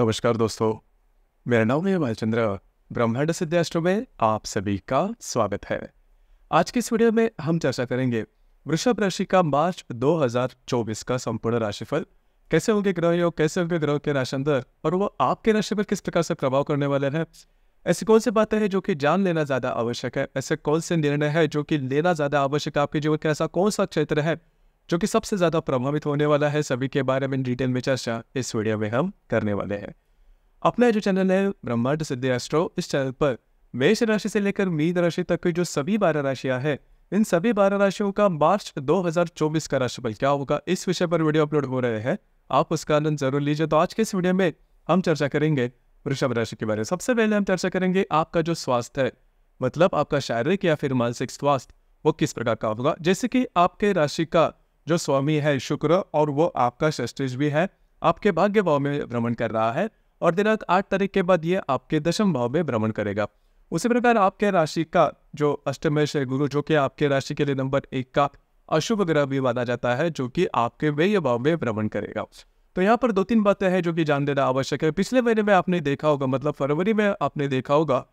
नमस्कार दोस्तों मेरा नाम है भालचंद्र ब्रह्मांड सिद्धाष्ट में आप सभी का स्वागत है आज की इस वीडियो में हम चर्चा करेंगे वृषभ राशि का मार्च 2024 का संपूर्ण राशिफल कैसे होंगे ग्रह योग कैसे होंगे ग्रह के राशि अंदर और वो आपके राशि पर किस प्रकार से प्रभाव करने वाले हैं ऐसी कौन सी बातें हैं जो कि जान लेना ज़्यादा आवश्यक है ऐसे कौन से निर्णय है जो कि लेना ज़्यादा आवश्यक है आपके जीवन का ऐसा कौन सा क्षेत्र है जो कि सबसे ज़्यादा प्रभावित होने वाला है सभी के बारे में डिटेल में चर्चा इस वीडियो में हम करने वाले हैं अपना जो चैनल है ब्रह्मांड सिद्धि एस्ट्रो इस चैनल पर मेष राशि से लेकर मीन राशि तक की जो सभी बारह राशियां हैं इन सभी बारह राशियों का मार्च 2024 का राशिफल क्या होगा इस विषय पर वीडियो अपलोड हो रहे हैं आप उसका आनंद जरूर लीजिए तो आज के इस वीडियो में हम चर्चा करेंगे वृषभ राशि के बारे में सबसे पहले हम चर्चा करेंगे आपका जो स्वास्थ्य है मतलब आपका शारीरिक या फिर मानसिक स्वास्थ्य वो किस प्रकार का होगा जैसे कि आपके राशि का जो स्वामी है शुक्र और वो आपका षष्टिज भी है आपके भाग्य भाव में भ्रमण कर रहा है और दिनांक आठ तारीख के बाद ये आपके दशम भाव में भ्रमण करेगा उसी प्रकार आपके राशि का जो अष्टमेश है गुरु जो कि आपके राशि के लिए नंबर एक का अशुभ ग्रह भी माना जाता है जो कि आपके व्यय भाव में भ्रमण करेगा तो यहाँ पर दो तीन बातें हैं जो कि जान देना आवश्यक है पिछले महीने में आपने देखा होगा मतलब फरवरी में आपने देखा होगा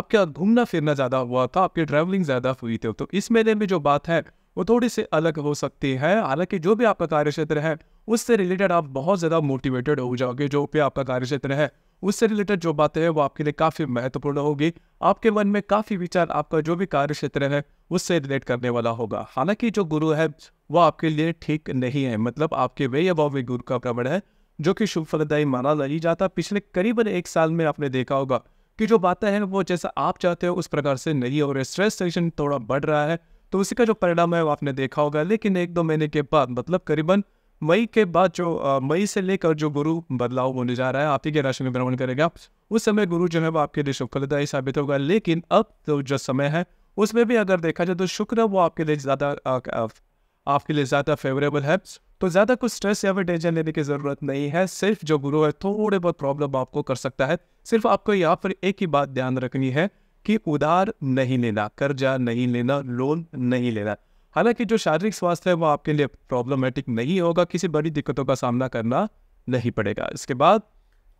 आपका घूमना फिरना ज़्यादा हुआ था आपकी ट्रैवलिंग ज़्यादा हुई थी तो इस महीने में जो बात है वो थोड़ी सी अलग हो सकती है हालांकि जो भी आपका कार्य क्षेत्र है उससे रिलेटेड आप बहुत ज़्यादा मोटिवेटेड हो जाओगे जो भी आपका कार्य क्षेत्र है उससे रिलेटेड जो बातें हैं वो आपके लिए काफ़ी महत्वपूर्ण होगी आपके मन में काफ़ी विचार आपका जो भी कार्य क्षेत्र है उससे रिलेट करने वाला होगा हालांकि जो गुरु है वो आपके लिए ठीक नहीं है मतलब आपके वे अभाव में गुरु का भ्रमण है जो कि शुभ फलदायी माना नहीं जाता पिछले करीबन एक साल में आपने देखा होगा कि जो बातें हैं वो जैसा आप चाहते हो उस प्रकार से नहीं हो रहे स्ट्रेस टेंशन थोड़ा बढ़ रहा है तो उसी का जो परिणाम है वो आपने देखा होगा लेकिन एक दो महीने के बाद मतलब करीबन मई के बाद जो मई से लेकर जो गुरु बदलाव होने जा रहा है आप ही के राशि में भ्रमण करेगा उस समय गुरु जो है वो आपके लिए शुभ साबित होगा लेकिन अब तो जो समय है उसमें भी अगर देखा जाए तो शुक्र वो आपके लिए ज़्यादा आपके लिए ज़्यादा फेवरेबल है तो ज़्यादा कुछ स्ट्रेस या फिर टेंशन लेने की ज़रूरत नहीं है सिर्फ जो गुरु है थोड़े बहुत प्रॉब्लम आपको कर सकता है सिर्फ आपको यहाँ पर एक ही बात ध्यान रखनी है कि उधार नहीं लेना कर्जा नहीं लेना लोन नहीं लेना हालांकि जो शारीरिक स्वास्थ्य है वो आपके लिए प्रॉब्लमेटिक नहीं होगा किसी बड़ी दिक्कतों का सामना करना नहीं पड़ेगा इसके बाद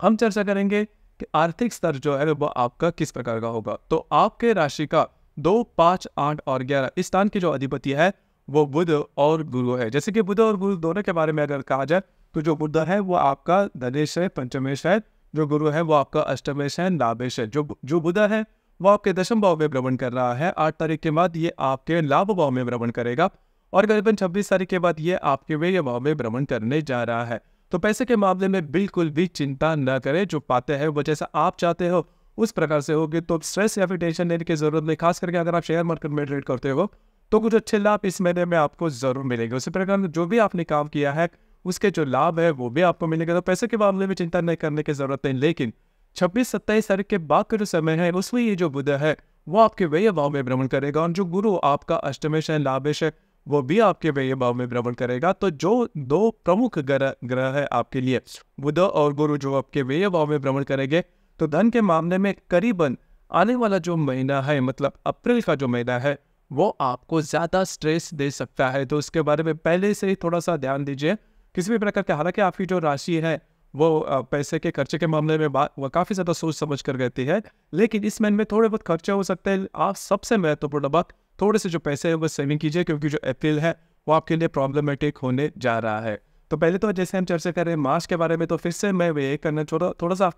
हम चर्चा करेंगे कि आर्थिक स्तर जो है वो आपका किस प्रकार का होगा तो आपके राशि का दो पाँच आठ और ग्यारह इस स्थान की जो अधिपति है वो बुध और गुरु है जैसे कि बुध और गुरु दोनों के बारे में अगर कहा जाए तो जो बुध है वो आपका धनेश है पंचमेश है जो गुरु है वो आपका अष्टमेश है नाभेश है जो जो बुध है वह आपके दशम भाव में भ्रमण कर रहा है आठ तारीख के बाद ये आपके लाभ भाव में भ्रमण करेगा और करीबन छब्बीस तारीख के बाद ये आपके व्यय भाव में भ्रमण करने जा रहा है तो पैसे के मामले में बिल्कुल भी चिंता न करें जो पाते हैं वो जैसा आप चाहते हो उस प्रकार से होगी तो स्ट्रेस या फिर टेंशन लेने की जरूरत नहीं खास करके अगर आप शेयर मार्केट में ट्रेड करते हो तो कुछ अच्छे लाभ इस महीने में आपको जरूर मिलेंगे उसी प्रकार जो भी आपने काम किया है उसके जो लाभ है वो भी आपको मिलेगा तो पैसे के मामले में चिंता नहीं करने की जरूरत नहीं लेकिन छब्बीस सत्ताईस तारीख के बाद का जो समय है उसमें ये जो बुध है वो आपके व्यय भाव में भ्रमण करेगा और जो गुरु आपका अष्टमेश है लाभेश है वो भी आपके व्यय भाव में भ्रमण करेगा तो जो दो प्रमुख ग्रह ग्रह है आपके लिए बुध और गुरु जो आपके व्यय भाव में भ्रमण करेंगे तो धन के मामले में करीबन आने वाला जो महीना है मतलब अप्रैल का जो महीना है वो आपको ज़्यादा स्ट्रेस दे सकता है तो उसके बारे में पहले से ही थोड़ा सा ध्यान दीजिए किसी भी प्रकार के हालांकि आपकी जो राशि है वो पैसे के खर्चे के मामले में बात वह काफ़ी ज़्यादा सोच समझ कर रहती है लेकिन इस महीने में थोड़े बहुत खर्चा हो सकता है आप सबसे महत्वपूर्ण तो बात थोड़े से जो पैसे हैं वो सेविंग कीजिए क्योंकि जो अप्रैल है वो आपके लिए प्रॉब्लमेटिक होने जा रहा है तो पहले तो जैसे हम चर्चा कर रहे हैं मार्च के बारे में तो फिर से मैं वे करना थोड़ा थोड़ा सा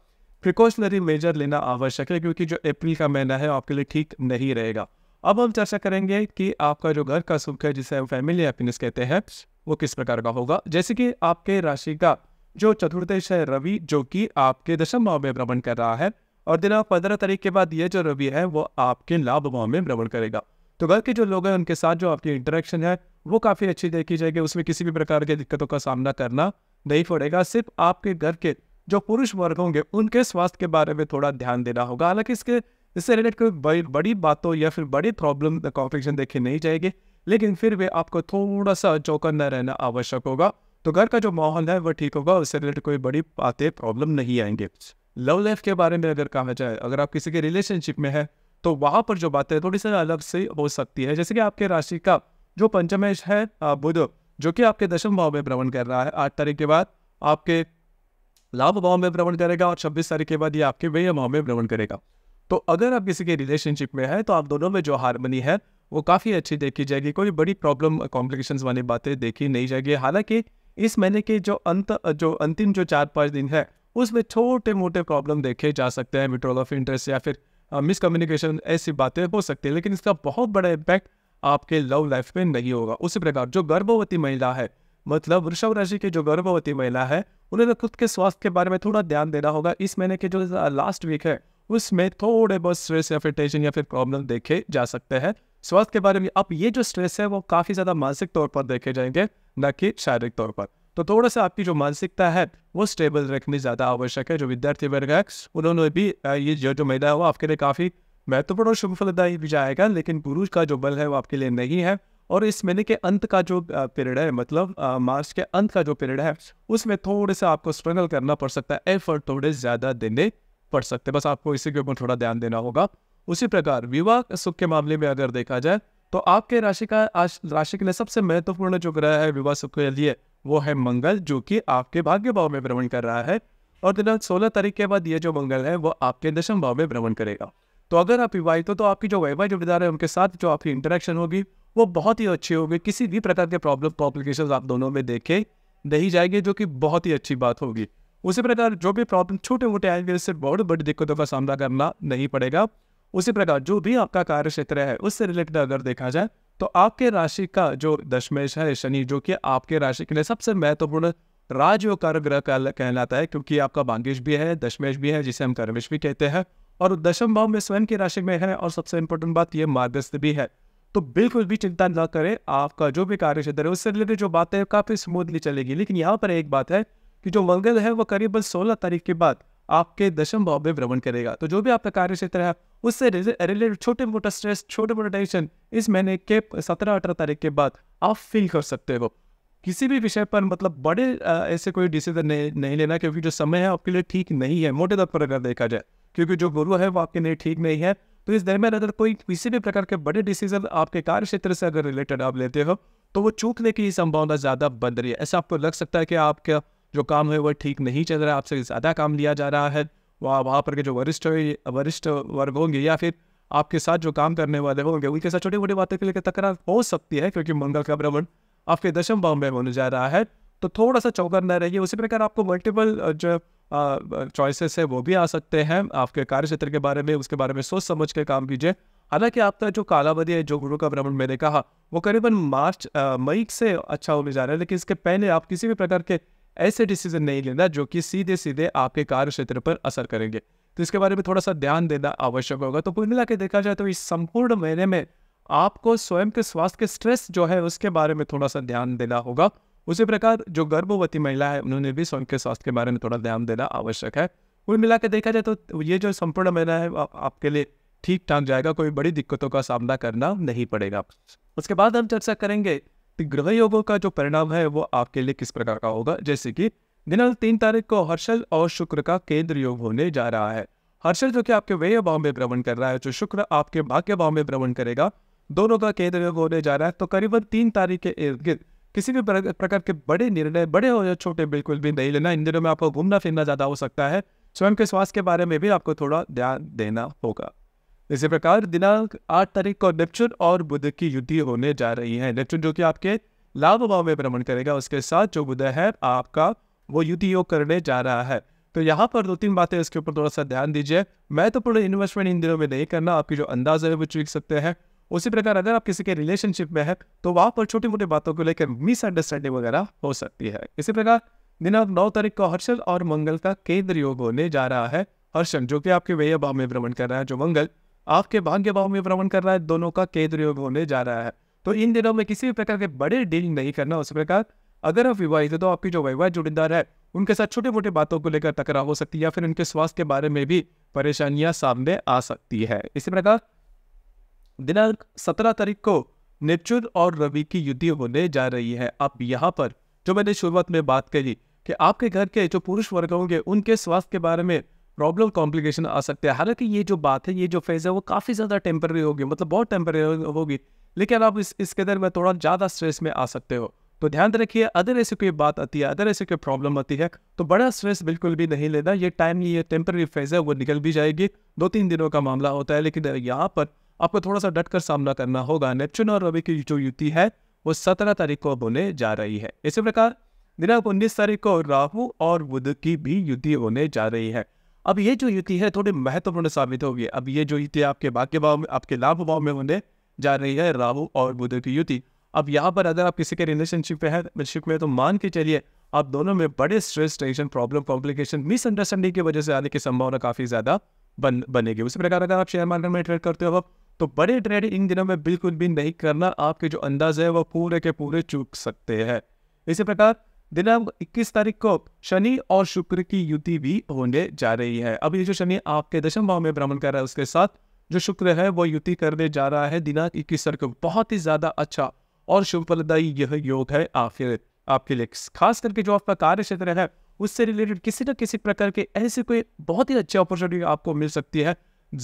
प्रिकॉशनरी मेजर लेना आवश्यक है क्योंकि जो अप्रैल का महीना है आपके लिए ठीक नहीं रहेगा अब हम चर्चा करेंगे कि आपका जो घर का सुख है जिसे हम फैमिली हैप्पीनेस कहते हैं वो किस प्रकार का होगा जैसे कि आपके राशि का जो चतुर्देश है रवि जो कि आपके दशम भाव में भ्रमण कर रहा है और दिनांक पंद्रह तारीख के बाद ये जो रवि है वो आपके लाभ भाव में भ्रमण करेगा तो घर के जो लोग हैं उनके साथ जो आपकी इंटरेक्शन है वो काफ़ी अच्छी देखी जाएगी उसमें किसी भी प्रकार के दिक्कतों का सामना करना नहीं पड़ेगा सिर्फ आपके घर के जो पुरुष वर्ग होंगे उनके स्वास्थ्य के बारे में थोड़ा ध्यान देना होगा हालांकि इसके इससे रिलेटेड कोई बड़ी, बड़ी बातों या फिर बड़ी प्रॉब्लम कॉन्फ्लिक्शन देखी नहीं जाएगी लेकिन फिर भी आपको थोड़ा सा चौकन्ना रहना आवश्यक होगा तो घर का जो माहौल है वह ठीक होगा उससे रिलेटेड कोई बड़ी बातें प्रॉब्लम नहीं आएंगे लव लाइफ के बारे में अगर कहा जाए अगर आप किसी के रिलेशनशिप में है तो वहाँ पर जो बातें थोड़ी सी अलग से हो सकती है जैसे कि आपके राशि का जो पंचमेश है बुध जो कि आपके दशम भाव में भ्रमण कर रहा है आठ तारीख के बाद आपके लाभ भाव में भ्रमण करेगा और छब्बीस तारीख के बाद ये आपके व्यय भाव में भ्रमण करेगा तो अगर आप किसी के रिलेशनशिप में है तो आप दोनों में जो हारमनी है वो काफ़ी अच्छी देखी जाएगी कोई बड़ी प्रॉब्लम कॉम्प्लिकेशन वाली बातें देखी नहीं जाएगी हालांकि इस महीने के जो अंत जो अंतिम जो चार पाँच दिन है उसमें छोटे मोटे प्रॉब्लम देखे जा सकते हैं विड्रॉल ऑफ इंटरेस्ट या फिर मिसकम्युनिकेशन ऐसी बातें हो सकती है लेकिन इसका बहुत बड़ा इम्पैक्ट आपके लव लाइफ में नहीं होगा उसी प्रकार जो गर्भवती महिला है मतलब वृषभ राशि की जो गर्भवती महिला है उन्हें खुद के स्वास्थ्य के बारे में थोड़ा ध्यान देना होगा इस महीने के जो लास्ट वीक है उसमें थोड़े बहुत स्ट्रेस या फिर टेंशन या फिर प्रॉब्लम देखे जा सकते हैं स्वास्थ्य के बारे में अब ये जो स्ट्रेस है वो काफ़ी ज़्यादा मानसिक तौर पर देखे जाएंगे न कि शारीरिक तौर पर तो थोड़ा सा आपकी जो मानसिकता है वो स्टेबल रखनी ज़्यादा आवश्यक है जो विद्यार्थी वर्ग है उन्होंने भी ये जो जो महिला है वो आपके लिए काफ़ी महत्वपूर्ण और शुभ फलदायी भी जाएगा लेकिन पुरुष का जो बल है वो आपके लिए नहीं है और इस महीने के अंत का जो पीरियड है मतलब मार्च के अंत का जो पीरियड है उसमें थोड़े से आपको स्ट्रगल करना पड़ सकता है एफर्ट थोड़े ज़्यादा देने पड़ सकते बस आपको इसी के ऊपर थोड़ा ध्यान देना होगा उसी प्रकार विवाह सुख के मामले में अगर देखा जाए तो आपके राशि का राशि के लिए सबसे महत्वपूर्ण जो ग्रह है विवाह सुख के लिए वो है मंगल जो कि आपके भाग्य भाव में भ्रमण कर रहा है और दिनांक सोलह तारीख के बाद ये जो मंगल है वो आपके दशम भाव में भ्रमण करेगा तो अगर आप विवाहित हो तो आपकी जो वैवाहिक जोड़ीदार है उनके साथ जो आपकी इंटरेक्शन होगी वो बहुत ही अच्छी होगी किसी भी प्रकार के प्रॉब्लम कॉम्प्लिकेशन आप दोनों में देखे नहीं जाएंगे जो कि बहुत ही अच्छी बात होगी उसी प्रकार जो भी प्रॉब्लम छोटे मोटे आएंगे उससे बहुत बड़ी दिक्कतों का सामना करना नहीं पड़ेगा उसी प्रकार जो भी आपका कार्य क्षेत्र है उससे रिलेटेड अगर देखा जाए तो आपके राशि का जो दशमेश है शनि जो कि आपके राशि के लिए सबसे महत्वपूर्ण राजयोग कार्य ग्रह कहलाता है क्योंकि आपका भाग्यश भी है दशमेश भी है जिसे हम कर्मेश भी कहते हैं और दशम भाव में स्वयं की राशि में है और सबसे इंपॉर्टेंट बात यह मार्गस्थ भी है तो बिल्कुल भी चिंता न करें आपका जो भी कार्य क्षेत्र है उससे रिलेटेड जो बातें हैं काफ़ी स्मूथली चलेगी लेकिन यहाँ पर एक बात है कि जो मंगल है वो करीबन सोलह तारीख के बाद आपके दशम भाव में भ्रमण करेगा तो जो भी आपका कार्य क्षेत्र है उससे रिलेटेड छोटे मोटा स्ट्रेस छोटे मोटा टेंशन इस महीने के सत्रह अठारह तारीख के बाद आप फील कर सकते हो किसी भी विषय पर मतलब बड़े ऐसे कोई डिसीजन नहीं, नहीं लेना क्योंकि जो समय है आपके लिए ठीक नहीं है मोटे तौर पर अगर देखा जाए क्योंकि जो गुरु है वो आपके लिए ठीक नहीं है तो इस दरमियान अगर कोई किसी भी प्रकार के बड़े डिसीजन आपके कार्य क्षेत्र से अगर रिलेटेड आप लेते हो तो वो चूकने की संभावना ज़्यादा बन रही है ऐसा आपको लग सकता है कि आपका जो काम है वह ठीक नहीं चल रहा है आपसे ज़्यादा काम लिया जा रहा है वहाँ वहाँ पर के जो वरिष्ठ वरिष्ठ वर्ग होंगे या फिर आपके साथ जो काम करने वाले होंगे उनके साथ छोटी मोटी बातें के लिए तकरार हो सकती है क्योंकि मंगल का भ्रमण आपके दशम भाव में होने जा रहा है तो थोड़ा सा चौकर न रहिए उसी प्रकार आपको मल्टीपल जो चॉइसेस है वो भी आ सकते हैं आपके कार्य क्षेत्र के बारे में उसके बारे में सोच समझ के काम कीजिए हालांकि आपका जो कालावधि है जो गुरु का भ्रमण मैंने कहा वो करीबन मार्च मई से अच्छा होने जा रहा है लेकिन इसके पहले आप किसी भी प्रकार के ऐसे डिसीजन नहीं लेना जो कि सीधे सीधे आपके कार्य क्षेत्र पर असर करेंगे तो इसके बारे में थोड़ा सा ध्यान देना आवश्यक होगा तो कुल मिला के देखा जाए तो इस संपूर्ण महीने में आपको स्वयं के स्वास्थ्य के स्ट्रेस जो है उसके बारे में थोड़ा सा ध्यान देना होगा उसी प्रकार जो गर्भवती महिला है उन्होंने भी स्वयं के स्वास्थ्य के बारे में थोड़ा ध्यान देना आवश्यक है कुल मिला के देखा जाए तो ये जो संपूर्ण महीना है आपके लिए ठीक ठाक जाएगा कोई बड़ी दिक्कतों का सामना करना नहीं पड़ेगा उसके बाद हम चर्चा करेंगे तो ग्रह योगों का जो परिणाम है वो आपके लिए किस प्रकार का होगा जैसे कि दिनांक तीन तारीख को हर्षल और शुक्र का केंद्र योग होने जा रहा है हर्षल जो कि आपके व्यय भाव में भ्रमण कर रहा है जो शुक्र आपके भाग्य भाव में भ्रमण करेगा दोनों का केंद्र योग होने जा रहा है तो करीबन तीन तारीख के इर्द गिर्द किसी भी प्रकार के बड़े निर्णय बड़े हो या छोटे बिल्कुल भी नहीं लेना इन दिनों में आपको घूमना फिरना ज़्यादा हो सकता है स्वयं के स्वास्थ्य के बारे में भी आपको थोड़ा ध्यान देना होगा इसी प्रकार दिनांक आठ तारीख को नेपचुन और बुध की युद्धि होने जा रही है नेपचुन जो कि आपके लाभ भाव में भ्रमण करेगा उसके साथ जो बुध है आपका वो युद्ध योग करने जा रहा है तो यहाँ पर दो तीन बातें इसके ऊपर थोड़ा सा ध्यान दीजिए मैं तो पूरे इन्वेस्टमेंट इन दिनों में नहीं करना आपकी जो अंदाज है वो चूक सकते हैं उसी प्रकार अगर आप किसी के रिलेशनशिप में है तो वहां पर छोटी मोटी बातों को लेकर मिसअंडरस्टैंडिंग वगैरह हो सकती है इसी प्रकार दिनांक नौ तारीख को हर्षल और मंगल का केंद्र योग होने जा रहा है हर्षल जो कि आपके व्यय भाव में भ्रमण कर रहा है जो मंगल आपके भाग्य भाव में भ्रमण कर रहा है दोनों का केंद्र योग होने जा रहा है तो इन दिनों में किसी भी प्रकार के बड़े डील नहीं करना उस प्रकार अगर आप विवाहित है तो आपकी जो वैवाहिक जुड़ीदार है उनके साथ छोटे मोटे बातों को लेकर टकराव हो सकती है या फिर उनके स्वास्थ्य के बारे में भी परेशानियां सामने आ सकती है इसी प्रकार दिनांक सत्रह तारीख को नेपचुन और रवि की युद्धि होने जा रही है अब यहाँ पर जो मैंने शुरुआत में बात कही कि आपके घर के जो पुरुष वर्ग होंगे उनके स्वास्थ्य के बारे में प्रॉब्लम कॉम्प्लिकेशन आ सकते हैं हालांकि ये जो बात है ये जो फेज़ है वो काफ़ी ज़्यादा टेम्पररी होगी मतलब बहुत टेम्पररी होगी लेकिन आप इस इसके अंदर में थोड़ा ज़्यादा स्ट्रेस में आ सकते हो तो ध्यान रखिए अदर ऐसी कोई बात आती है अदर ऐसी कोई प्रॉब्लम आती है तो बड़ा स्ट्रेस बिल्कुल भी नहीं लेना ये टाइमली ये टेम्पररी फेज़ है वो निकल भी जाएगी दो तीन दिनों का मामला होता है लेकिन यहाँ पर आपको थोड़ा सा डट कर सामना करना होगा नेपचुन और रवि की जो युति है वो सत्रह तारीख को होने जा रही है इसी प्रकार दिनांक उन्नीस तारीख को राहु और बुध की भी युति होने जा रही है अब ये जो युति है थोड़ी महत्वपूर्ण साबित होगी अब ये जो युति आपके भाग्य भाव में आपके लाभ भाव में होने जा रही है राहु और बुध की युति अब यहाँ पर अगर आप किसी के रिलेशनशिप में है में तो मान के चलिए आप दोनों में बड़े stress tension problem complication misunderstanding की वजह से आने की संभावना काफ़ी ज़्यादा बन बनेगी उसी प्रकार अगर आप शेयर मार्केट में ट्रेड करते हो तो बड़े ट्रेड इन दिनों में बिल्कुल भी नहीं करना आपके जो अंदाज है वह पूरे के पूरे चूक सकते हैं इसी प्रकार दिनांक 21 तारीख को शनि और शुक्र की युति भी होने जा रही है अब ये जो शनि आपके दशम भाव में भ्रमण कर रहा है उसके साथ जो शुक्र है वो युति करने जा रहा है दिनांक इक्कीस तारीख को बहुत ही ज्यादा अच्छा और शुभ यह योग है आपके आपके लिए खास करके जो आपका कार्य क्षेत्र है उससे रिलेटेड किसी न किसी प्रकार के ऐसे कोई बहुत ही अच्छी अपॉर्चुनिटी आपको मिल सकती है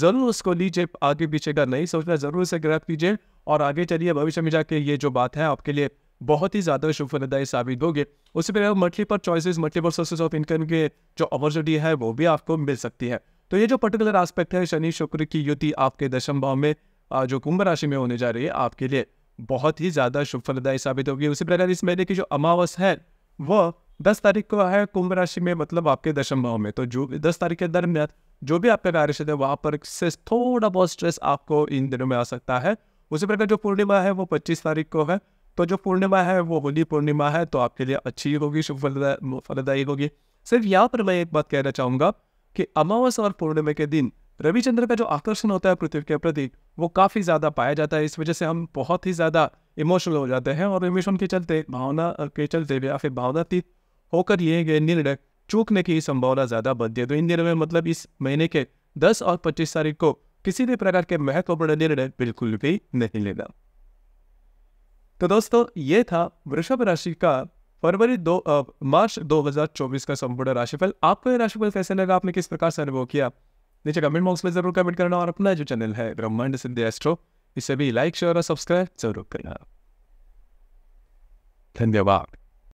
जरूर उसको लीजिए आगे पीछे का नहीं सोचना जरूर उसे ग्रह कीजिए और आगे चलिए भविष्य में जाके ये जो बात है आपके लिए बहुत ही ज़्यादा शुभ फलदायी साबित होगी उससे पहले मंथली पर चॉइसेस मंथली पर सोर्सेज ऑफ इनकम के जो अपॉर्चुनिटी है वो भी आपको मिल सकती है तो ये जो पर्टिकुलर एस्पेक्ट है शनि शुक्र की युति आपके दशम भाव में जो कुंभ राशि में होने जा रही है आपके लिए बहुत ही ज़्यादा शुभ फलदायी साबित होगी उसी प्रकार इस महीने की जो अमावस है वह दस तारीख को है कुंभ राशि में मतलब आपके दशम भाव में तो जो दस तारीख के दरमियान जो भी आपका कार्य क्षेत्र है वहां पर से थोड़ा बहुत स्ट्रेस आपको इन दिनों में आ सकता है उसी प्रकार जो पूर्णिमा है वो पच्चीस तारीख को है तो जो पूर्णिमा है वो होली पूर्णिमा है तो आपके लिए अच्छी होगी शुभ फलदायी होगी सिर्फ यहाँ पर मैं एक बात कहना चाहूँगा कि अमावस और पूर्णिमा के दिन रविचंद्र का जो आकर्षण होता है पृथ्वी के प्रति वो काफ़ी ज़्यादा पाया जाता है इस वजह से हम बहुत ही ज़्यादा इमोशनल हो जाते हैं और इमोशन के चलते भावना के चलते या फिर भावनातीत होकर ये गए निर्णय चूकने की संभावना ज़्यादा बनती है तो इन दिनों में मतलब इस महीने के दस और पच्चीस तारीख को किसी भी प्रकार के महत्वपूर्ण निर्णय बिल्कुल भी नहीं लेना तो दोस्तों ये था वृषभ राशि का फरवरी दो आ, मार्च 2024 का संपूर्ण राशिफल आपको ये राशिफल कैसे लगा आपने किस प्रकार से अनुभव किया नीचे कमेंट बॉक्स में जरूर कमेंट करना और अपना जो चैनल है ब्रह्मांड सिद्धि एस्ट्रो इसे भी लाइक शेयर और सब्सक्राइब जरूर करना धन्यवाद